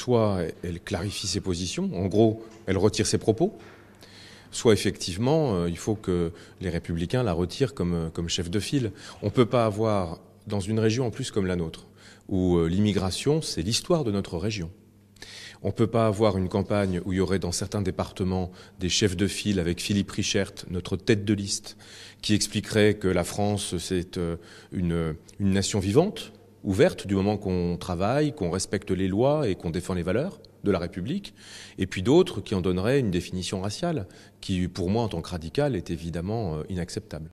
soit elle clarifie ses positions, en gros, elle retire ses propos, soit effectivement, euh, il faut que les républicains la retirent comme, euh, chef de file. On ne peut pas avoir, dans une région en plus comme la nôtre, où euh, l'immigration, c'est l'histoire de notre région. On ne peut pas avoir une campagne où il y aurait dans certains départements des chefs de file avec Philippe Richert, notre tête de liste, qui expliquerait que la France, c'est une nation vivante, ouverte du moment qu'on travaille, qu'on respecte les lois et qu'on défend les valeurs de la République, et puis d'autres qui en donneraient une définition raciale, qui pour moi en tant que radical est évidemment euh, inacceptable.